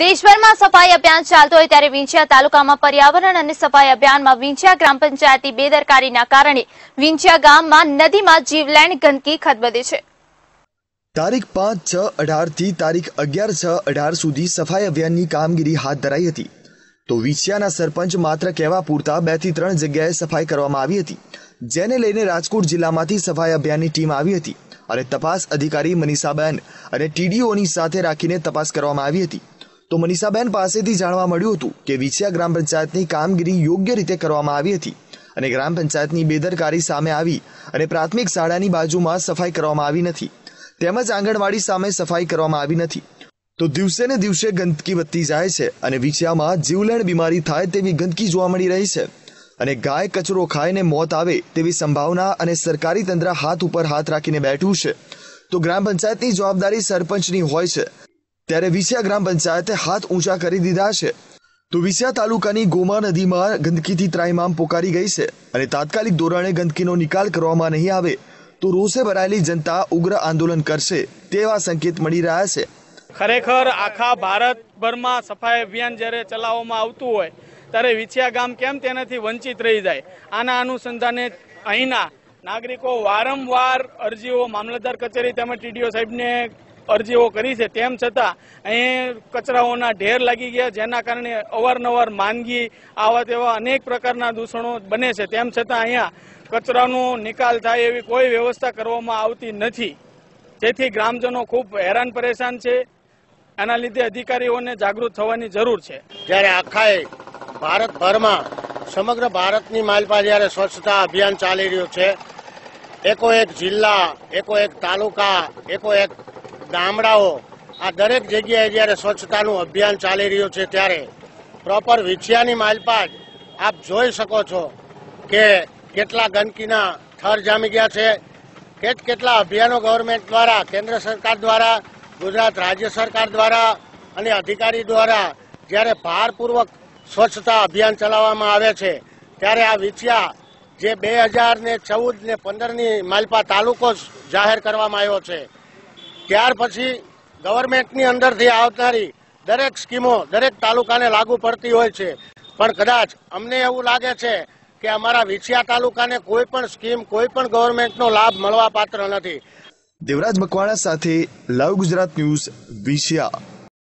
દેશભરમાં સફાઈ અભિયાન ચાલતું હોય ત્યારે વિંછિયા તાલુકામાં પર્યાવરણ અને સફાઈ અભિયાનમાં વિંછિયા ગ્રામ પંચાયતની બેદરકારીના કારણે વિંછિયા ગામમાં નદીમાં જીવલેણ ગંદકી ખદબદે છે તારીખ પાંચ છ અઢારથી તારીખ અગિયાર છ અઢાર સુધી સફાઈ અભિયાનની કામગીરી હાથ ધરાઈ હતી તો વિંછિયાના સરપંચ માત્ર કહેવા પૂરતા બે થી ત્રણ જગ્યાએ સફાઈ કરવામાં આવી હતી જેને લઈને રાજકોટ જિલ્લામાંથી સફાઈ અભિયાનની ટીમ આવી હતી અને તપાસ અધિકારી મનીષાબેન અને ટીડીઓની સાથે રાખીને તપાસ કરવામાં આવી હતી તો મનીષાબેન પાસેથી જાણવા મળ્યું હતું કે વિછિયા ગ્રામ પંચાયતની કામગીરી યોગ્ય રીતે કરવામાં આવી હતી અને ગ્રામ પંચાયતની બેદરકારી સામે આવી અને પ્રાથમિક શાળાની બાજુમાં સફાઈ કરવામાં આવી નથી તેમજ આંગણવાડી સામે સફાઈ કરવામાં આવી નથી તો દિવસે ને દિવસે ગંદકી વધતી જાય છે અને વિછિયામાં જીવલેણ બીમારી થાય તેવી ગંદકી જોવા મળી રહી છે અને ગાય કચરો ખાઈને મોત આવે તેવી સંભાવના અને સરકારી તંત્ર હાથ ઉપર હાથ રાખીને બેઠું છે તો ગ્રામ પંચાયતની જવાબદારી સરપંચની હોય છે ત્યારે વિસ્યા ગ્રામ પંચાયતે હાથ ઊંચા કરી દીધા છે તો વિસ્યા તાલુકાની ગોમા નદીમાં ગંદકીથી ત્રાઇમામ પોકારી ગઈ છે અને તાત્કાલિક ધોરણે ગંદકીનો નિકાલ કરવામાં નહીં આવે તો રોષે ભરાયેલી જનતા ઉગ્ર આંદોલન કરશે તેવા સંકેત મળી રહ્યા છે ખરેખર આખા ભારતભરમાં સફાઈ અભિયાન જ્યારે ચલાવવામાં આવતું હોય ત્યારે વિછિયા ગામ કેમ તેનાથી વંચિત રહી જાય આના અનુસંધાને અહીંના નાગરિકો વારંવાર અરજીઓ મામલતદાર કચેરી તેમજ ટીડીઓ સાહેબને અરજીઓ કરી છે તેમ છતાં અહીં કચરાઓના ઢેર લાગી ગયા જેના કારણે અવારનવાર માંદગી આવા તેવા અનેક પ્રકારના દૂષણો બને છે તેમ છતાં અહીંયા કચરાનો નિકાલ થાય એવી કોઈ વ્યવસ્થા કરવામાં આવતી નથી જેથી ગ્રામજનો ખૂબ હેરાન પરેશાન છે એના લીધે અધિકારીઓને જાગૃત થવાની જરૂર છે જ્યારે આખાએ ભારતભરમાં સમગ્ર ભારતની માલપા જયારે સ્વચ્છતા અભિયાન ચાલી રહ્યું છે એકો એક જિલ્લા એકો એક તાલુકા એકો એક ગામડાઓ આ દરેક જગ્યાએ જ્યારે સ્વચ્છતાનું અભિયાન ચાલી રહ્યું છે ત્યારે પ્રોપર વિછિયાની માલપાટ આપ જોઈ શકો છો કે કેટલા ગંદકીના થર જામી ગયા છે કેટ કેટલા અભિયાનો ગવર્મેન્ટ દ્વારા કેન્દ્ર સરકાર દ્વારા ગુજરાત રાજ્ય સરકાર દ્વારા અને અધિકારી દ્વારા જ્યારે ભારપૂર્વક સ્વચ્છતા અભિયાન ચલાવવામાં આવે છે ત્યારે આ વિછિયા જે બે હજાર ને ચૌદ ને પંદરની માલપા તાલુકો જાહેર કરવામાં આવ્યો છે ત્યાર પછી ગવર્મેન્ટની અંદરથી આવનારી દરેક સ્કીમો દરેક તાલુકાને લાગુ પડતી હોય છે પણ કદાચ અમને એવું લાગે છે કે અમારા વિછિયા તાલુકાને કોઈ પણ સ્કીમ કોઈ પણ ગવર્મેન્ટનો લાભ મળવા પાત્ર નથી દેવરાજ મકવાણા સાથે લવ ગુજરાત ન્યૂઝ વિછિયા